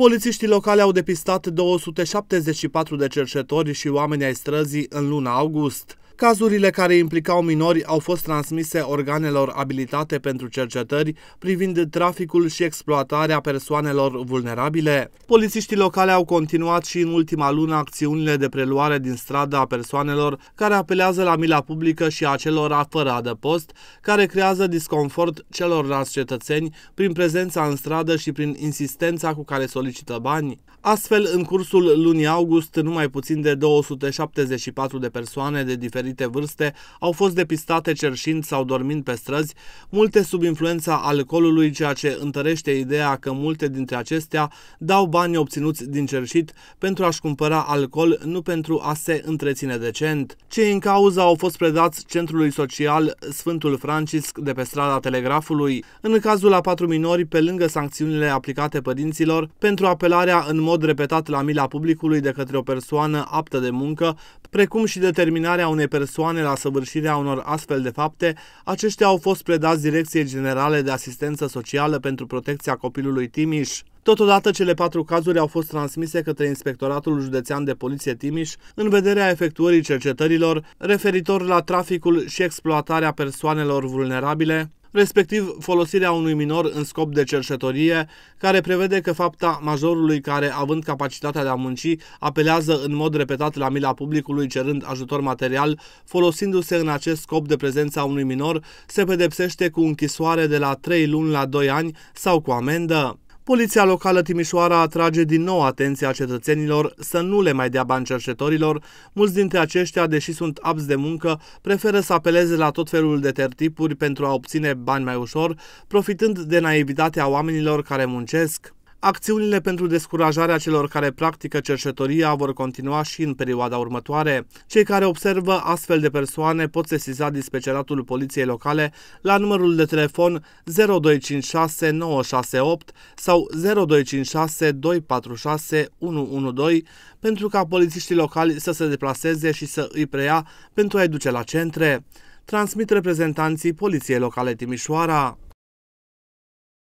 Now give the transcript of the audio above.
Polițiștii locali au depistat 274 de cercetori și oameni ai străzii în luna august. Cazurile care implicau minori au fost transmise organelor abilitate pentru cercetări privind traficul și exploatarea persoanelor vulnerabile. Polițiștii locale au continuat și în ultima lună acțiunile de preluare din stradă a persoanelor care apelează la mila publică și a celor fără adăpost, care creează disconfort celorlalți cetățeni prin prezența în stradă și prin insistența cu care solicită bani. Astfel, în cursul lunii august, numai puțin de 274 de persoane de diferite diferite vârste au fost depistate cerșind sau dormind pe străzi, multe sub influența alcoolului, ceea ce întărește ideea că multe dintre acestea dau bani obținuți din cerșit pentru a-și cumpăra alcool, nu pentru a se întreține decent. Cei în cauză au fost predați Centrului Social Sfântul Francisc de pe strada Telegrafului. În cazul a patru minori, pe lângă sancțiunile aplicate părinților pentru apelarea în mod repetat la mila publicului de către o persoană aptă de muncă precum și determinarea unei persoane la săvârșirea unor astfel de fapte, aceștia au fost predați Direcției Generale de Asistență Socială pentru Protecția Copilului Timiș. Totodată, cele patru cazuri au fost transmise către Inspectoratul Județean de Poliție Timiș în vederea efectuării cercetărilor referitor la traficul și exploatarea persoanelor vulnerabile, respectiv folosirea unui minor în scop de cercetorie, care prevede că fapta majorului care, având capacitatea de a munci, apelează în mod repetat la mila publicului cerând ajutor material, folosindu-se în acest scop de prezența unui minor, se pedepsește cu închisoare de la 3 luni la 2 ani sau cu amendă. Poliția locală Timișoara atrage din nou atenția cetățenilor să nu le mai dea bani cercetorilor. Mulți dintre aceștia, deși sunt abs de muncă, preferă să apeleze la tot felul de tertipuri pentru a obține bani mai ușor, profitând de naivitatea oamenilor care muncesc. Acțiunile pentru descurajarea celor care practică cercetoria vor continua și în perioada următoare. Cei care observă astfel de persoane pot sesiza dispeceratul poliției locale la numărul de telefon 0256 968 sau 0256 246 112 pentru ca polițiștii locali să se deplaseze și să îi preia pentru a-i duce la centre. Transmit reprezentanții Poliției Locale Timișoara.